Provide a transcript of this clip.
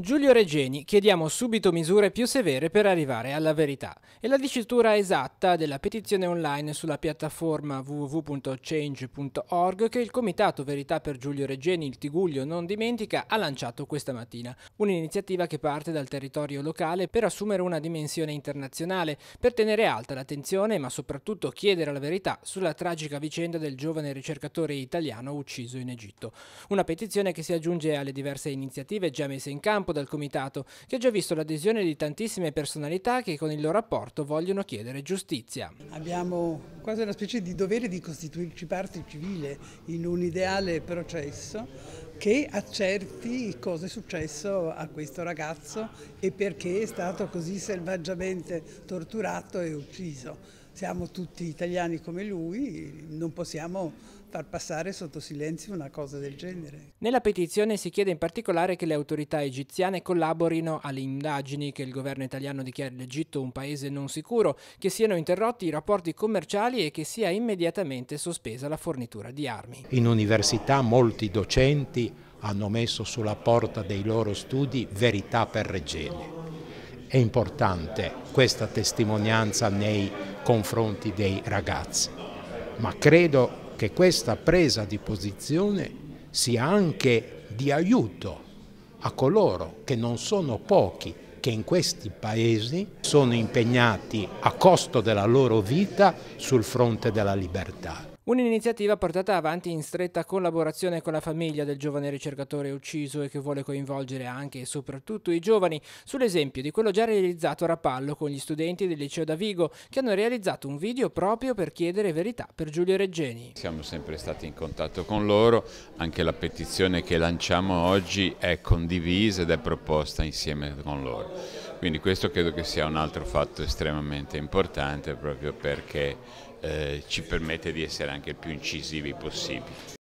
Giulio Regeni, chiediamo subito misure più severe per arrivare alla verità. E la dicitura esatta della petizione online sulla piattaforma www.change.org che il Comitato Verità per Giulio Regeni, il Tiguglio non dimentica, ha lanciato questa mattina. Un'iniziativa che parte dal territorio locale per assumere una dimensione internazionale, per tenere alta l'attenzione ma soprattutto chiedere la verità sulla tragica vicenda del giovane ricercatore italiano ucciso in Egitto. Una petizione che si aggiunge alle diverse iniziative già messe in campo capo del comitato, che ha già visto l'adesione di tantissime personalità che con il loro apporto vogliono chiedere giustizia. Abbiamo quasi una specie di dovere di costituirci parte civile in un ideale processo che accerti cosa è successo a questo ragazzo e perché è stato così selvaggiamente torturato e ucciso siamo tutti italiani come lui, non possiamo far passare sotto silenzio una cosa del genere. Nella petizione si chiede in particolare che le autorità egiziane collaborino alle indagini, che il governo italiano dichiari l'Egitto un paese non sicuro, che siano interrotti i rapporti commerciali e che sia immediatamente sospesa la fornitura di armi. In università molti docenti hanno messo sulla porta dei loro studi verità per Regene è importante questa testimonianza nei confronti dei ragazzi, ma credo che questa presa di posizione sia anche di aiuto a coloro che non sono pochi che in questi paesi sono impegnati a costo della loro vita sul fronte della libertà. Un'iniziativa portata avanti in stretta collaborazione con la famiglia del giovane ricercatore ucciso e che vuole coinvolgere anche e soprattutto i giovani, sull'esempio di quello già realizzato a Rapallo con gli studenti del liceo da Vigo che hanno realizzato un video proprio per chiedere verità per Giulio Reggeni. Siamo sempre stati in contatto con loro, anche la petizione che lanciamo oggi è condivisa ed è proposta insieme con loro. Quindi questo credo che sia un altro fatto estremamente importante proprio perché eh, ci permette di essere anche più incisivi possibili.